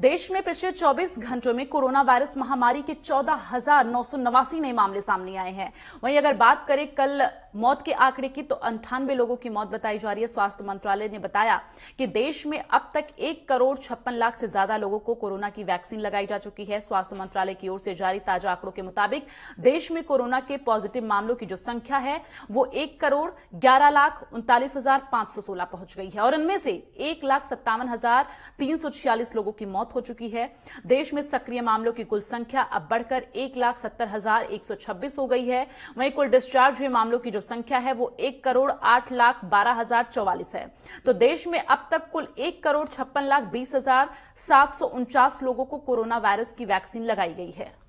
देश में पिछले 24 घंटों में कोरोना वायरस महामारी के चौदह नए मामले सामने आए हैं वहीं अगर बात करें कल मौत के आंकड़े की तो अंठानवे लोगों की मौत बताई जा रही है स्वास्थ्य मंत्रालय ने बताया कि देश में अब तक एक करोड़ छप्पन लाख से ज्यादा लोगों को कोरोना की वैक्सीन लगाई जा चुकी है स्वास्थ्य मंत्रालय की ओर से जारी ताजा आंकड़ों के मुताबिक देश में कोरोना के पॉजिटिव मामलों की जो संख्या है वो एक करोड़ ग्यारह लाख उनतालीस हजार पांच सौ सोलह पहुंच गई है और इनमें से एक लाख सत्तावन हजार तीन सौ छियालीस लोगों की मौत हो चुकी है देश में सक्रिय मामलों की कुल संख्या अब बढ़कर एक लाख सत्तर हजार एक सौ छब्बीस हो गई है वहीं कुल डिस्चार्ज हुए मामलों की जो संख्या है वो एक करोड़ आठ लाख बारह हजार चौवालीस है तो देश में अब तक कुल एक करोड़ छप्पन लाख बीस हजार सात सौ उनचास लोगों को कोरोना वायरस की वैक्सीन लगाई गई है